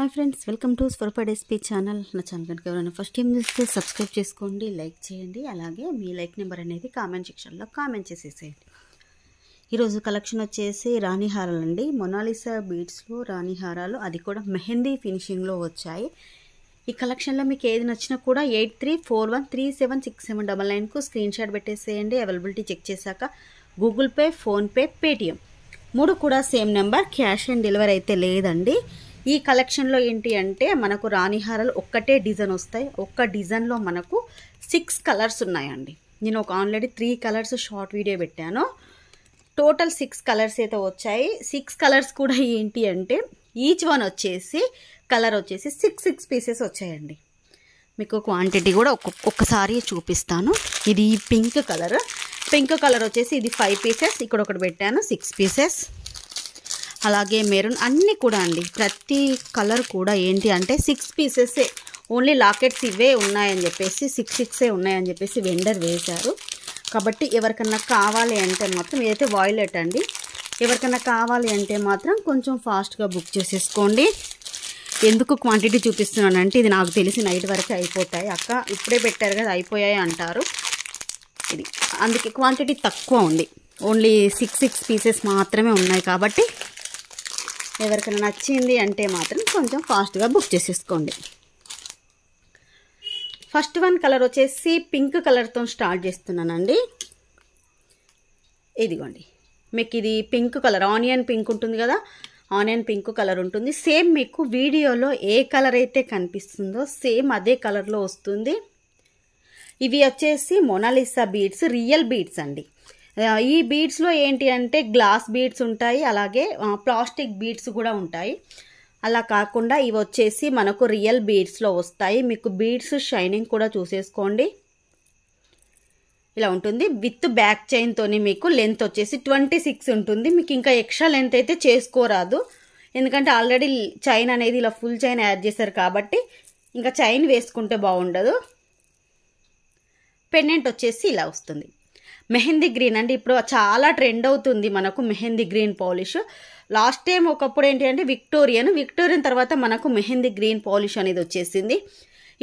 hi friends welcome to స్వరపడ్ SP channel నా channel కనుక ఎవరైనా ఫస్ట్ టైం చూస్తే సబ్స్క్రైబ్ చేసుకోండి లైక్ చేయండి అలాగే మీ లైక్ నెంబర్ అనేది కామెంట్ సెక్షన్లో కామెంట్ చేసేసేయండి ఈరోజు కలెక్షన్ వచ్చేసి రాణి హారాలు అండి మొనాలిసా బీడ్స్లో రాణి హారాలు అది కూడా మెహందీ ఫినిషింగ్లో వచ్చాయి ఈ కలెక్షన్లో మీకు ఏది నచ్చినా కూడా eight three four one three seven six seven double నైన్కు స్క్రీన్ షాట్ పెట్టేసేయండి అవైలబిలిటీ చెక్ చేశాక గూగుల్ పే ఫోన్పే పేటిఎం మూడు కూడా same number cash on delivery అయితే లేదండి ఈ కలెక్షన్లో ఏంటి అంటే మనకు రాణిహారాలు ఒక్కటే డిజైన్ వస్తాయి ఒక్క డిజైన్లో మనకు సిక్స్ కలర్స్ ఉన్నాయండి నేను ఒక already three colours short video పెట్టాను టోటల్ సిక్స్ కలర్స్ అయితే వచ్చాయి సిక్స్ కలర్స్ కూడా ఏంటి అంటే ఈచ్ వన్ వచ్చేసి కలర్ వచ్చేసి సిక్స్ సిక్స్ పీసెస్ వచ్చాయండి మీకు క్వాంటిటీ కూడా ఒక్కొక్కసారి చూపిస్తాను ఇది పింక్ కలర్ పింక్ కలర్ వచ్చేసి ఇది ఫైవ్ పీసెస్ ఇక్కడ ఒకటి పెట్టాను సిక్స్ పీసెస్ అలాగే మెరూన్ అన్నీ కూడా అండి ప్రతి కలర్ కూడా ఏంటి అంటే సిక్స్ పీసెసే ఓన్లీ లాకెట్స్ ఇవే ఉన్నాయని చెప్పేసి సిక్స్ సిక్సే ఉన్నాయని చెప్పేసి వెండర్ వేశారు కాబట్టి ఎవరికన్నా కావాలి అంటే మాత్రం ఏదైతే వాయిలెట్ అండి ఎవరికైనా కావాలి అంటే మాత్రం కొంచెం ఫాస్ట్గా బుక్ చేసేసుకోండి ఎందుకు క్వాంటిటీ చూపిస్తున్నానంటే ఇది నాకు తెలిసి నైట్ వరకు అయిపోతాయి అక్క ఇప్పుడే పెట్టారు కదా అయిపోయాయి అంటారు ఇది అందుకే క్వాంటిటీ తక్కువ ఉంది ఓన్లీ సిక్స్ సిక్స్ పీసెస్ మాత్రమే ఉన్నాయి కాబట్టి ఎవరికైనా నచ్చింది అంటే మాత్రం కొంచెం ఫాస్ట్గా బుక్ చేసేసుకోండి ఫస్ట్ వన్ కలర్ వచ్చేసి పింక్ కలర్తో స్టార్ట్ చేస్తున్నానండి ఇదిగోండి మీకు ఇది పింక్ కలర్ ఆనియన్ పింక్ ఉంటుంది కదా ఆనియన్ పింక్ కలర్ ఉంటుంది సేమ్ మీకు వీడియోలో ఏ కలర్ అయితే కనిపిస్తుందో సేమ్ అదే కలర్లో వస్తుంది ఇవి వచ్చేసి మొనాలిసా బీడ్స్ రియల్ బీడ్స్ అండి ఈ బీడ్స్లో ఏంటి అంటే గ్లాస్ బీడ్స్ ఉంటాయి అలాగే ప్లాస్టిక్ బీడ్స్ కూడా ఉంటాయి అలా కాకుండా ఇవి వచ్చేసి మనకు రియల్ బీడ్స్లో వస్తాయి మీకు బీడ్స్ షైనింగ్ కూడా చూసేసుకోండి ఇలా ఉంటుంది విత్ బ్యాక్ చైన్తోని మీకు లెంత్ వచ్చేసి ట్వంటీ సిక్స్ ఉంటుంది మీకు ఇంకా ఎక్స్ట్రా లెంత్ అయితే చేసుకోరాదు ఎందుకంటే ఆల్రెడీ చైన్ అనేది ఇలా ఫుల్ చైన్ యాడ్ చేశారు కాబట్టి ఇంకా చైన్ వేసుకుంటే బాగుండదు పెండెంట్ వచ్చేసి ఇలా వస్తుంది మెహందీ గ్రీన్ అండి ఇప్పుడు చాలా ట్రెండ్ అవుతుంది మనకు mehndi green polish last time ఒకప్పుడు ఏంటి అంటే విక్టోరియన్ విక్టోరియన్ తర్వాత మనకు మెహందీ గ్రీన్ పాలిష్ అనేది వచ్చేసింది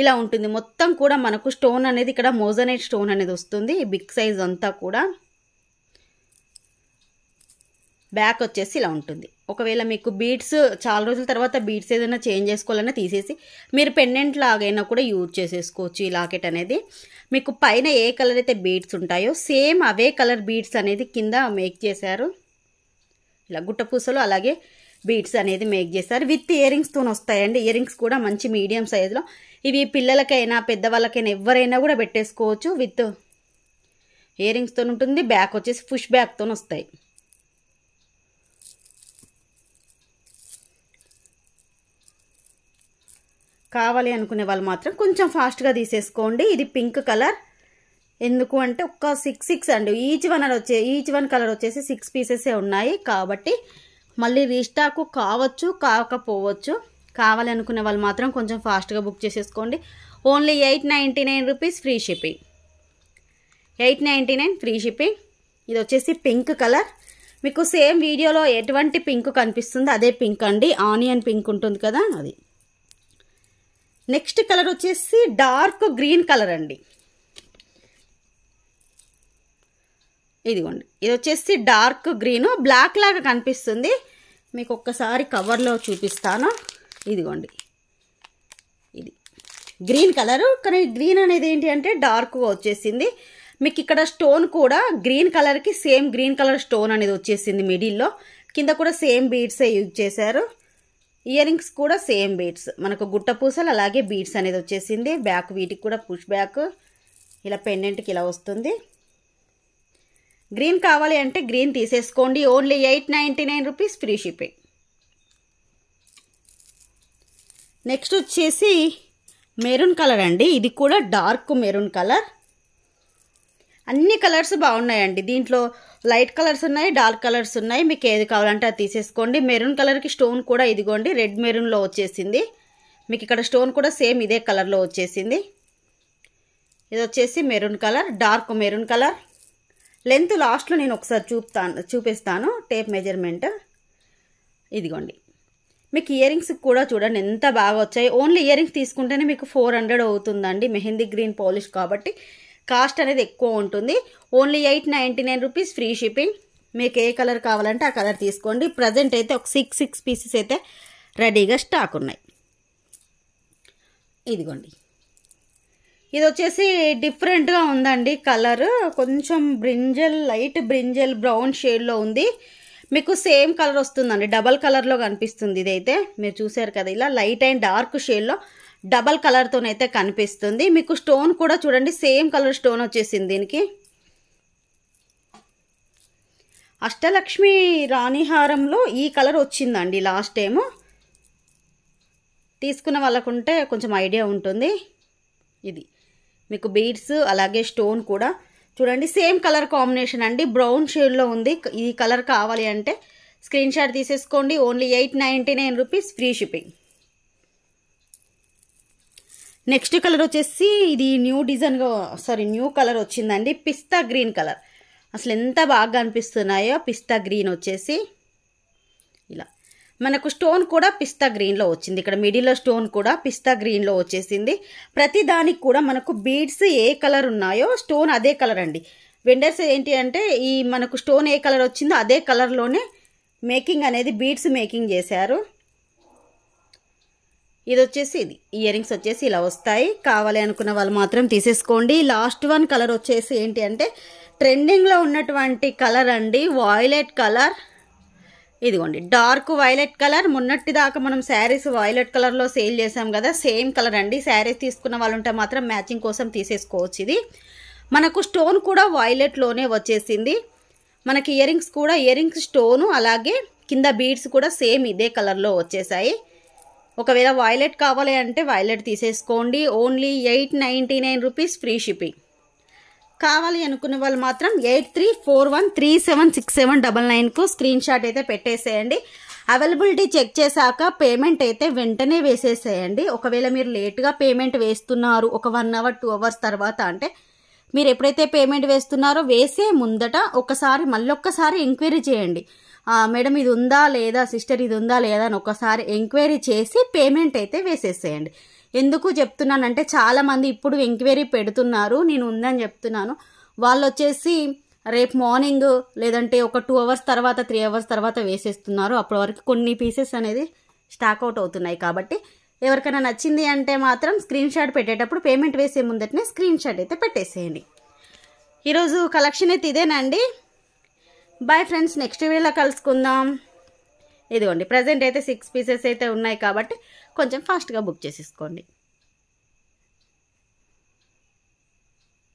ఇలా ఉంటుంది మొత్తం కూడా మనకు స్టోన్ అనేది ఇక్కడ మోజనైట్ స్టోన్ అనేది వస్తుంది బిగ్ సైజ్ అంతా కూడా బ్యాక్ వచ్చేసి ఇలా ఉంటుంది ఒకవేళ మీకు బీడ్స్ చాలా రోజుల తర్వాత బీడ్స్ ఏదైనా చేంజ్ చేసుకోవాలన్నా తీసేసి మీరు పెండెంట్ లాగైనా కూడా యూజ్ చేసేసుకోవచ్చు ఈ లాకెట్ అనేది మీకు పైన ఏ కలర్ అయితే బీడ్స్ ఉంటాయో సేమ్ అవే కలర్ బీడ్స్ అనేది కింద మేక్ చేశారు ఇలా గుట్టపూసలు అలాగే బీట్స్ అనేది మేక్ చేస్తారు విత్ ఇయరింగ్స్తో వస్తాయండి ఇయరింగ్స్ కూడా మంచి మీడియం సైజులో ఇవి పిల్లలకైనా పెద్దవాళ్ళకైనా ఎవరైనా కూడా పెట్టేసుకోవచ్చు విత్ ఇయరింగ్స్తో ఉంటుంది బ్యాక్ వచ్చేసి ఫుష్ బ్యాక్తో వస్తాయి కావాలి అనుకునే వాళ్ళు మాత్రం కొంచెం ఫాస్ట్గా తీసేసుకోండి ఇది పింక్ కలర్ ఎందుకు అంటే ఒక్క సిక్స్ సిక్స్ అండి ఈచ్ వన్ వచ్చే ఈచ్ వన్ కలర్ వచ్చేసి సిక్స్ పీసెసే ఉన్నాయి కాబట్టి మళ్ళీ రీస్టాకు కావచ్చు కాకపోవచ్చు కావాలి అనుకునే వాళ్ళు మాత్రం కొంచెం ఫాస్ట్గా బుక్ చేసేసుకోండి only eight ninety nine rupees free shipping eight ninety nine free shipping ఇది వచ్చేసి పింక్ కలర్ మీకు సేమ్ వీడియోలో ఎటువంటి పింక్ కనిపిస్తుంది అదే పింక్ అండి ఆనియన్ పింక్ ఉంటుంది కదా అది నెక్స్ట్ కలర్ వచ్చేసి డార్క్ గ్రీన్ కలర్ అండి ఇదిగోండి ఇది వచ్చేసి డార్క్ గ్రీను బ్లాక్ లాగా కనిపిస్తుంది మీకు ఒక్కసారి కవర్లో చూపిస్తాను ఇదిగోండి ఇది గ్రీన్ కలరు కానీ గ్రీన్ అనేది ఏంటి అంటే డార్క్గా వచ్చేసింది మీకు ఇక్కడ స్టోన్ కూడా గ్రీన్ కలర్కి సేమ్ గ్రీన్ కలర్ స్టోన్ అనేది వచ్చేసింది మిడిల్లో కింద కూడా సేమ్ బీడ్సే యూజ్ చేశారు ఇయర్ రింగ్స్ కూడా సేమ్ బీడ్స్ మనకు గుట్ట పూసలు అలాగే బీడ్స్ అనేది వచ్చేసింది బ్యాక్ వీటికి కూడా పుష్ బ్యాక్ ఇలా పెండెంట్కి ఇలా వస్తుంది గ్రీన్ కావాలి అంటే గ్రీన్ తీసేసుకోండి only eight ninety nine rupees free shipping next వచ్చేసి మెరూన్ కలర్ అండి ఇది కూడా డార్క్ మెరూన్ కలర్ అన్ని కలర్స్ బాగున్నాయండి దీంట్లో లైట్ కలర్స్ ఉన్నాయి డార్క్ కలర్స్ ఉన్నాయి మీకు ఏది కావాలంటే అది తీసేసుకోండి మెరూన్ కలర్కి స్టోన్ కూడా ఇదిగోండి రెడ్ మెరూన్లో వచ్చేసింది మీకు ఇక్కడ స్టోన్ కూడా సేమ్ ఇదే కలర్లో వచ్చేసింది ఇది వచ్చేసి maroon colour dark maroon colour length లాస్ట్లో నేను ఒకసారి చూపుతాను చూపిస్తాను టేప్ మెజర్మెంట్ ఇదిగోండి మీకు ఇయరింగ్స్ కూడా చూడండి ఎంత బాగా వచ్చాయి ఓన్లీ ఇయరింగ్స్ తీసుకుంటేనే మీకు ఫోర్ హండ్రెడ్ అవుతుందండి మెహందీ గ్రీన్ పాలిష్ కాబట్టి కాస్ట్ అనేది ఎక్కువ ఉంటుంది only eight ninety nine rupees free shipping మీకు ఏ కలర్ కావాలంటే ఆ కలర్ తీసుకోండి ప్రజెంట్ అయితే ఒక సిక్స్ సిక్స్ పీసెస్ అయితే రెడీగా స్టాక్ ఉన్నాయి ఇదిగోండి ఇది వచ్చేసి డిఫరెంట్గా ఉందండి కలర్ కొంచెం బ్రింజల్ లైట్ బ్రింజల్ బ్రౌన్ షేడ్లో ఉంది మీకు సేమ్ కలర్ వస్తుందండి డబల్ కలర్లో కనిపిస్తుంది ఇదైతే మీరు చూసారు కదా ఇలా లైట్ అండ్ డార్క్ షేడ్లో డబల్ కలర్తోనైతే కనిపిస్తుంది మీకు స్టోన్ కూడా చూడండి సేమ్ కలర్ స్టోన్ వచ్చేసింది దీనికి అష్టలక్ష్మి రాణిహారంలో ఈ కలర్ వచ్చిందండి లాస్ట్ టైము తీసుకున్న వాళ్ళకుంటే కొంచెం ఐడియా ఉంటుంది ఇది మీకు బీడ్స్ అలాగే స్టోన్ కూడా చూడండి సేమ్ కలర్ కాంబినేషన్ అండి బ్రౌన్ షేడ్లో ఉంది ఈ కలర్ కావాలి అంటే స్క్రీన్ షాట్ తీసేసుకోండి only eight ninety nine rupees free shipping next colour వచ్చేసి ఇది న్యూ డిజైన్గా సారీ న్యూ కలర్ వచ్చిందండి పిస్తా గ్రీన్ కలర్ అసలు ఎంత బాగా అనిపిస్తున్నాయో పిస్తా గ్రీన్ వచ్చేసి ఇలా మనకు స్టోన్ కూడా పిస్తా గ్రీన్లో వచ్చింది ఇక్కడ మిడిల్లో స్టోన్ కూడా పిస్తా గ్రీన్లో వచ్చేసింది ప్రతి దానికి కూడా మనకు బీడ్స్ ఏ కలర్ ఉన్నాయో స్టోన్ అదే కలర్ అండి వెండర్స్ ఏంటి అంటే ఈ మనకు స్టోన్ ఏ కలర్ వచ్చిందో అదే కలర్లోనే మేకింగ్ అనేది బీడ్స్ మేకింగ్ చేశారు ఇది వచ్చేసి ఇది ఇయరింగ్స్ వచ్చేసి ఇలా వస్తాయి కావాలి అనుకున్న వాళ్ళు మాత్రం తీసేసుకోండి లాస్ట్ వన్ కలర్ వచ్చేసి ఏంటి అంటే ట్రెండింగ్లో ఉన్నటువంటి కలర్ అండి వాయిలెట్ కలర్ ఇదిగోండి డార్క్ వైలెట్ కలర్ మొన్నటి దాకా మనం శారీస్ వైలెట్ కలర్లో సేల్ చేసాం కదా సేమ్ కలర్ అండి శారీస్ తీసుకున్న వాళ్ళు ఉంటే మాత్రం మ్యాచింగ్ కోసం తీసేసుకోవచ్చు ఇది మనకు స్టోన్ కూడా వైలెట్లోనే వచ్చేసింది మనకి ఇయరింగ్స్ కూడా ఇయరింగ్స్ స్టోను అలాగే కింద బీడ్స్ కూడా సేమ్ ఇదే కలర్లో వచ్చేసాయి ఒకవేళ వాయిలెట్ కావాలి అంటే వాయిలెట్ తీసేసుకోండి only eight ninety nine rupees free shipping కావాలి అనుకునే వాళ్ళు మాత్రం eight three four one three seven six seven double నైన్కు స్క్రీన్ షాట్ అయితే పెట్టేసేయండి అవైలబిలిటీ చెక్ చేశాక పేమెంట్ అయితే వెంటనే వేసేసేయండి ఒకవేళ మీరు లేట్గా పేమెంట్ వేస్తున్నారు ఒక వన్ అవర్ టూ అవర్స్ తర్వాత అంటే మీరు ఎప్పుడైతే పేమెంట్ వేస్తున్నారో వేసే ముందట ఒకసారి మళ్ళొక్కసారి ఎంక్వైరీ చేయండి మేడం ఇది ఉందా లేదా సిస్టర్ ఇది ఉందా లేదా అని ఒకసారి ఎంక్వైరీ చేసి పేమెంట్ అయితే వేసేసేయండి ఎందుకు చెప్తున్నానంటే చాలామంది ఇప్పుడు ఎంక్వైరీ పెడుతున్నారు నేను ఉందని చెప్తున్నాను వాళ్ళు వచ్చేసి రేపు మార్నింగ్ లేదంటే ఒక టూ అవర్స్ తర్వాత త్రీ అవర్స్ తర్వాత వేసేస్తున్నారు అప్పటి వరకు కొన్ని పీసెస్ అనేది స్టాక్ అవుట్ అవుతున్నాయి కాబట్టి ఎవరికైనా నచ్చింది అంటే మాత్రం స్క్రీన్ షాట్ పెట్టేటప్పుడు పేమెంట్ వేసే ముందటనే స్క్రీన్ షాట్ అయితే పెట్టేసేయండి ఈరోజు కలెక్షన్ అయితే ఇదేనండి బాయ్ ఫ్రెండ్స్ నెక్స్ట్ వీలో కలుసుకుందాం ఇదిగోండి ప్రజెంట్ అయితే సిక్స్ పీసెస్ అయితే ఉన్నాయి కాబట్టి కొంచెం ఫాస్ట్గా బుక్ చేసేసుకోండి